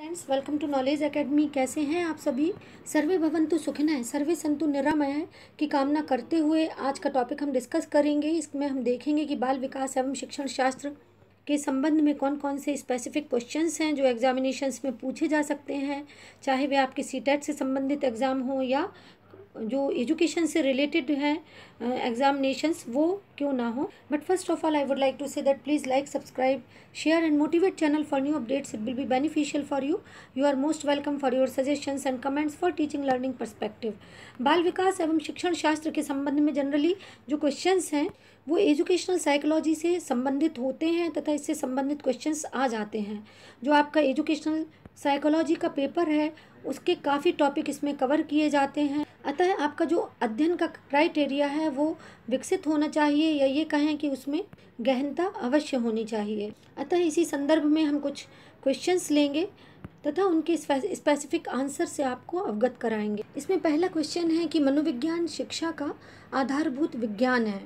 friends welcome to knowledge academy कैसे हैं आप सभी सर्वे भवन तो सुखना है सर्वे संतु निरामय है की कामना करते हुए आज का टॉपिक हम डिस्कस करेंगे इसमें हम देखेंगे कि बाल विकास एवं शिक्षण शास्त्र के संबंध में कौन कौन से स्पेसिफिक क्वेश्चंस हैं जो एग्जामिनेशंस में पूछे जा सकते हैं चाहे वे आपके सी से संबंधित एग्ज़ाम हो या जो एजुकेशन से रिलेटेड हैं एग्जामिनेशंस uh, वो क्यों ना हो but first of all I would like to say that please like subscribe share and motivate channel for new updates it will be beneficial for you you are most welcome for your suggestions and comments for teaching learning perspective बाल विकास एवं शिक्षण शास्त्र के संबंध में generally जो questions हैं वो एजुकेशनल साइकोलॉजी से संबंधित होते हैं तथा इससे संबंधित क्वेश्चंस आ जाते हैं जो आपका एजुकेशनल साइकोलॉजी का पेपर है उसके काफ़ी टॉपिक इसमें कवर किए जाते हैं अतः आपका जो अध्ययन का क्राइटेरिया है वो विकसित होना चाहिए या ये कहें कि उसमें गहनता अवश्य होनी चाहिए अतः इसी संदर्भ में हम कुछ क्वेश्चंस लेंगे तथा उनके स्पेसिफिक आंसर से आपको अवगत कराएंगे इसमें पहला क्वेश्चन है कि मनोविज्ञान शिक्षा का आधारभूत विज्ञान है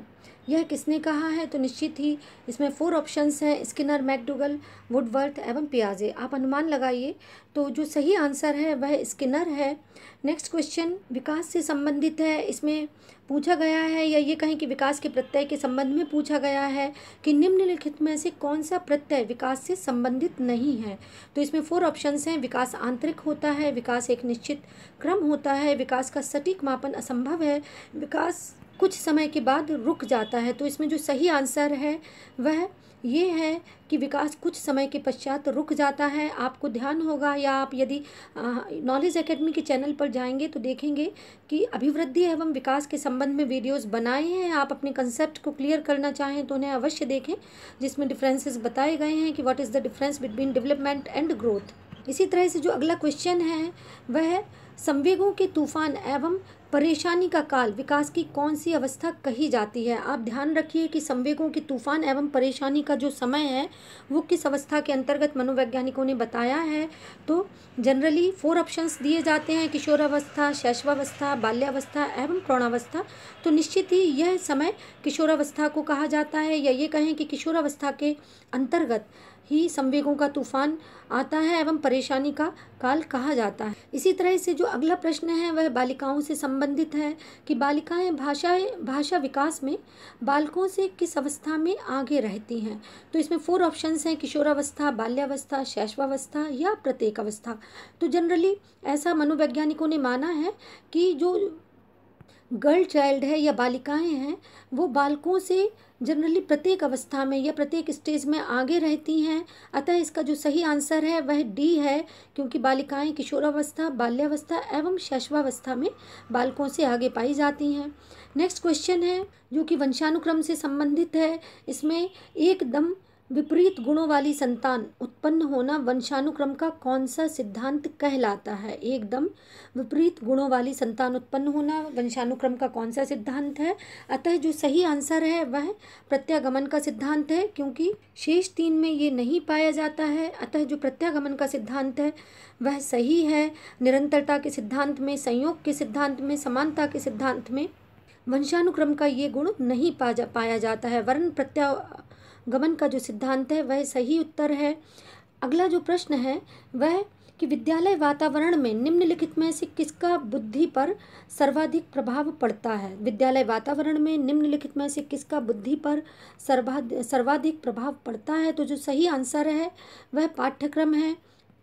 यह किसने कहा है तो निश्चित ही इसमें फोर ऑप्शंस हैं स्किनर मैकडुगल वुडवर्थ एवं पियाजे आप अनुमान लगाइए तो जो सही आंसर है वह स्किनर है नेक्स्ट क्वेश्चन विकास से संबंधित है इसमें पूछा गया है या ये कहें कि विकास के प्रत्यय के संबंध में पूछा गया है कि निम्नलिखित में से कौन सा प्रत्यय विकास से संबंधित नहीं है तो इसमें फोर ऑप्शंस हैं विकास आंतरिक होता है विकास एक निश्चित क्रम होता है विकास का सटीक मापन असंभव है विकास कुछ समय के बाद रुक जाता है तो इसमें जो सही आंसर है वह ये है कि विकास कुछ समय के पश्चात रुक जाता है आपको ध्यान होगा या आप यदि नॉलेज एकेडमी के चैनल पर जाएंगे तो देखेंगे कि अभिवृद्धि एवं विकास के संबंध में वीडियोस बनाए हैं आप अपने कंसेप्ट को क्लियर करना चाहें तो उन्हें अवश्य देखें जिसमें डिफरेंसेस बताए गए हैं कि what is the difference between development and growth इसी तरह से जो अगला क्वेश्चन है वह संवेगों के तूफान एवं परेशानी का काल विकास की कौन सी अवस्था कही जाती है आप ध्यान रखिए कि संवेगों के तूफान एवं परेशानी का जो समय है वो किस अवस्था के अंतर्गत मनोवैज्ञानिकों ने बताया है तो जनरली फोर ऑप्शंस दिए जाते हैं किशोरावस्था शैशवावस्था बाल्यावस्था एवं प्रौणावस्था तो निश्चित ही यह समय किशोरावस्था को कहा जाता है या ये कहें कि किशोरावस्था के अंतर्गत ही संवेगों का तूफान आता है एवं परेशानी का काल कहा जाता है इसी तरह से जो अगला प्रश्न है वह बालिकाओं से संबंधित है कि बालिकाएं भाषा भाषा विकास में बालकों से किस अवस्था में आगे रहती हैं तो इसमें फोर ऑप्शंस हैं किशोरावस्था बाल्यावस्था शैशवावस्था या प्रत्येक अवस्था तो जनरली ऐसा मनोवैज्ञानिकों ने माना है कि जो गर्ल चाइल्ड है या बालिकाएं हैं वो बालकों से जनरली प्रत्येक अवस्था में या प्रत्येक स्टेज में आगे रहती हैं अतः इसका जो सही आंसर है वह डी है क्योंकि बालिकाएं किशोरावस्था बाल्यावस्था एवं शैशवावस्था में बालकों से आगे पाई जाती हैं नेक्स्ट क्वेश्चन है जो कि वंशानुक्रम से संबंधित है इसमें एकदम विपरीत गुणों वाली संतान उत्पन्न होना वंशानुक्रम का कौन सा सिद्धांत कहलाता है एकदम विपरीत गुणों वाली संतान उत्पन्न होना वंशानुक्रम का कौन सा सिद्धांत है अतः जो सही आंसर है वह प्रत्यागमन का सिद्धांत है क्योंकि शेष तीन में ये नहीं पाया जाता है अतः जो प्रत्यागमन का सिद्धांत है वह सही है निरंतरता के सिद्धांत में संयोग के सिद्धांत में समानता के सिद्धांत में वंशानुक्रम का ये गुण नहीं पा जा पाया जाता है वर्ण प्रत्या गमन का जो सिद्धांत है वह सही उत्तर है अगला जो प्रश्न है वह कि विद्यालय वातावरण में निम्नलिखित में से किसका बुद्धि पर सर्वाधिक प्रभाव पड़ता है विद्यालय वातावरण में निम्नलिखित में से किसका बुद्धि पर सर्वाधिक सर्वाधिक प्रभाव पड़ता है तो जो सही आंसर है वह पाठ्यक्रम है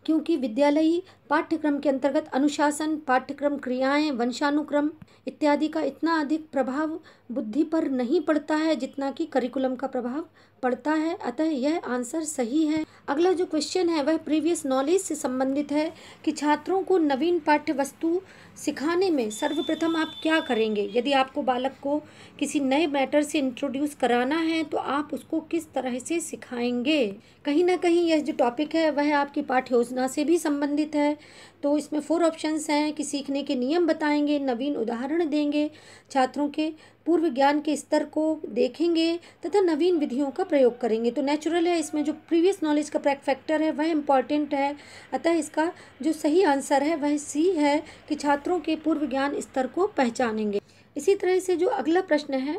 क्योंकि विद्यालयी पाठ्यक्रम के अंतर्गत अनुशासन पाठ्यक्रम क्रियाएं वंशानुक्रम इत्यादि का इतना अधिक प्रभाव बुद्धि पर नहीं पड़ता है जितना कि करिकुलम का प्रभाव पड़ता है अतः यह आंसर सही है अगला जो क्वेश्चन है वह प्रीवियस नॉलेज से संबंधित है कि छात्रों को नवीन पाठ्य वस्तु सिखाने में सर्वप्रथम आप क्या करेंगे यदि आपको बालक को किसी नए मैटर से इंट्रोड्यूस कराना है तो आप उसको किस तरह से सिखाएंगे कहीं ना कहीं यह जो टॉपिक है वह आपकी पाठ्य योजना से भी संबंधित है तो इसमें फोर ऑप्शंस हैं कि सीखने के नियम बताएंगे नवीन उदाहरण देंगे छात्रों के पूर्व ज्ञान के स्तर को देखेंगे तथा नवीन विधियों का प्रयोग करेंगे तो नेचुरल है इसमें जो प्रीवियस नॉलेज का प्रैक फैक्टर है वह इम्पॉर्टेंट है अतः इसका जो सही आंसर है वह सी है कि छात्रों के पूर्व ज्ञान स्तर को पहचानेंगे इसी तरह से जो अगला प्रश्न है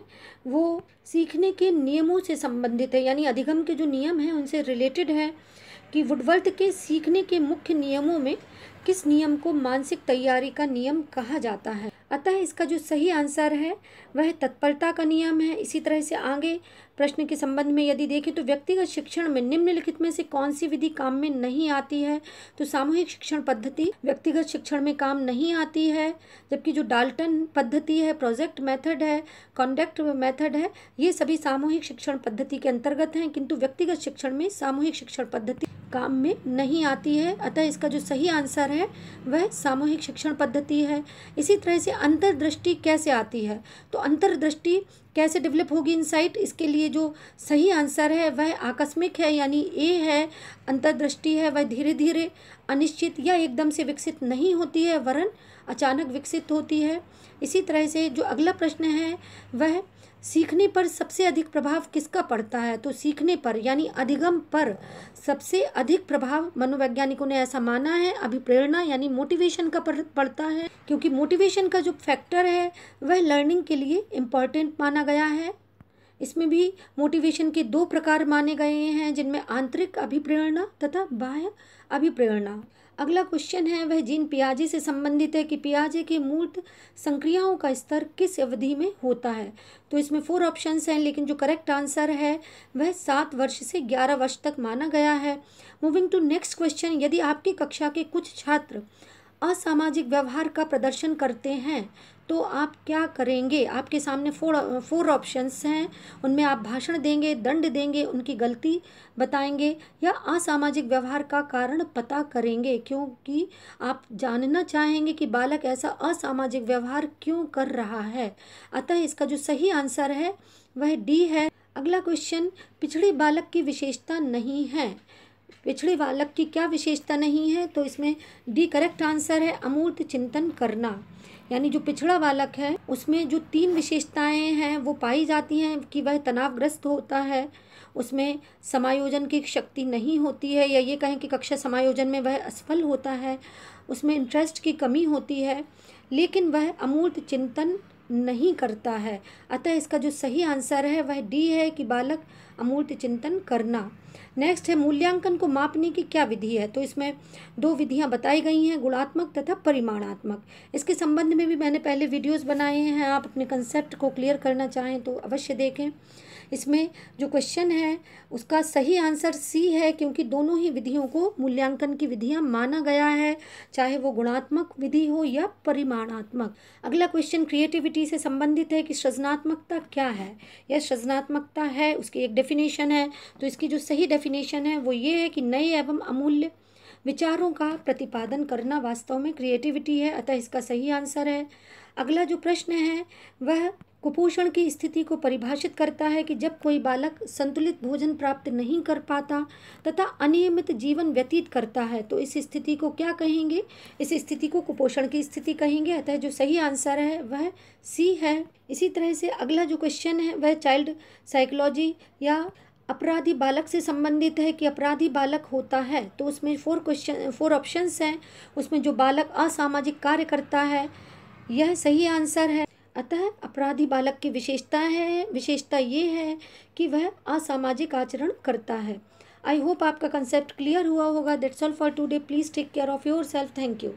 वो सीखने के नियमों से संबंधित है यानी अधिगम के जो नियम हैं उनसे रिलेटेड है कि वुडवर्थ के सीखने के मुख्य नियमों में किस नियम को मानसिक तैयारी का नियम कहा जाता है अतः इसका जो सही आंसर है वह तत्परता का नियम है इसी तरह से आगे प्रश्न के संबंध में यदि देखें तो व्यक्तिगत शिक्षण में निम्नलिखित में से कौन सी विधि काम में नहीं आती है तो सामूहिक शिक्षण पद्धति व्यक्तिगत शिक्षण में काम नहीं आती है जबकि जो डाल्टन पद्धति है प्रोजेक्ट मेथड है कॉन्डक्ट मेथड है ये सभी सामूहिक शिक्षण पद्धति के अंतर्गत हैं किंतु व्यक्तिगत शिक्षण में सामूहिक शिक्षण पद्धति काम में नहीं आती है अतः इसका जो सही आंसर है वह सामूहिक शिक्षण पद्धति है इसी तरह से अंतर्दृष्टि कैसे आती है तो अंतर्दृष्टि कैसे डेवलप होगी इनसाइट इसके लिए जो सही आंसर है वह आकस्मिक है यानी ए है अंतर्दृष्टि है वह धीरे धीरे अनिश्चित या एकदम से विकसित नहीं होती है वरन अचानक विकसित होती है इसी तरह से जो अगला प्रश्न है वह सीखने पर सबसे अधिक प्रभाव किसका पड़ता है तो सीखने पर यानी अधिगम पर सबसे अधिक प्रभाव मनोवैज्ञानिकों ने ऐसा माना है अभिप्रेरणा यानी मोटिवेशन का पड़ता है क्योंकि मोटिवेशन का जो फैक्टर है वह लर्निंग के लिए इम्पॉर्टेंट माना गया है इसमें भी मोटिवेशन के दो प्रकार माने गए हैं जिनमें आंतरिक अभिप्रेरणा तथा बाह्य अभिप्रेरणा अगला क्वेश्चन है वह जीन पियाजे से संबंधित है कि पियाजे के मूर्त संक्रियाओं का स्तर किस अवधि में होता है तो इसमें फोर ऑप्शंस हैं लेकिन जो करेक्ट आंसर है वह सात वर्ष से ग्यारह वर्ष तक माना गया है मूविंग टू नेक्स्ट क्वेश्चन यदि आपकी कक्षा के कुछ छात्र असामाजिक व्यवहार का प्रदर्शन करते हैं तो आप क्या करेंगे आपके सामने फोर फोर ऑप्शंस हैं उनमें आप भाषण देंगे दंड देंगे उनकी गलती बताएंगे या असामाजिक व्यवहार का कारण पता करेंगे क्योंकि आप जानना चाहेंगे कि बालक ऐसा असामाजिक व्यवहार क्यों कर रहा है अतः इसका जो सही आंसर है वह डी है अगला क्वेश्चन पिछड़े बालक की विशेषता नहीं है पिछड़े बालक की क्या विशेषता नहीं है तो इसमें डी करेक्ट आंसर है अमूर्त चिंतन करना यानी जो पिछड़ा बालक है उसमें जो तीन विशेषताएं हैं वो पाई जाती हैं कि वह तनावग्रस्त होता है उसमें समायोजन की शक्ति नहीं होती है या ये कहें कि कक्षा समायोजन में वह असफल होता है उसमें इंटरेस्ट की कमी होती है लेकिन वह अमूर्त चिंतन नहीं करता है अतः इसका जो सही आंसर है वह डी है कि बालक अमूर्त चिंतन करना नेक्स्ट है मूल्यांकन को मापने की क्या विधि है तो इसमें दो विधियां बताई गई हैं गुणात्मक तथा परिमाणात्मक इसके संबंध में भी मैंने पहले वीडियोस बनाए हैं आप अपने कंसेप्ट को क्लियर करना चाहें तो अवश्य देखें इसमें जो क्वेश्चन है उसका सही आंसर सी है क्योंकि दोनों ही विधियों को मूल्यांकन की विधियां माना गया है चाहे वो गुणात्मक विधि हो या परिमाणात्मक अगला क्वेश्चन क्रिएटिविटी से संबंधित है कि सृजनात्मकता क्या है यह सृजनात्मकता है उसकी एक डेफिनेशन है तो इसकी जो सही डेफिनेशन है वो ये है कि नए एवं अमूल्य विचारों का प्रतिपादन करना वास्तव में क्रिएटिविटी है अतः इसका सही आंसर है अगला जो प्रश्न है वह कुपोषण की स्थिति को परिभाषित करता है कि जब कोई बालक संतुलित भोजन प्राप्त नहीं कर पाता तथा अनियमित जीवन व्यतीत करता है तो इस स्थिति को क्या कहेंगे इस स्थिति को कुपोषण की स्थिति कहेंगे अतः जो सही आंसर है वह सी है इसी तरह से अगला जो क्वेश्चन है वह चाइल्ड साइकोलॉजी या अपराधी बालक से संबंधित है कि अपराधी बालक होता है तो उसमें फोर क्वेश्चन फोर ऑप्शंस हैं उसमें जो बालक असामाजिक कार्य करता है यह सही आंसर है अतः अपराधी बालक की विशेषता है विशेषता ये है कि वह असामाजिक आचरण करता है आई होप आपका कंसेप्ट क्लियर हुआ होगा that's all for today please take care of your self thank you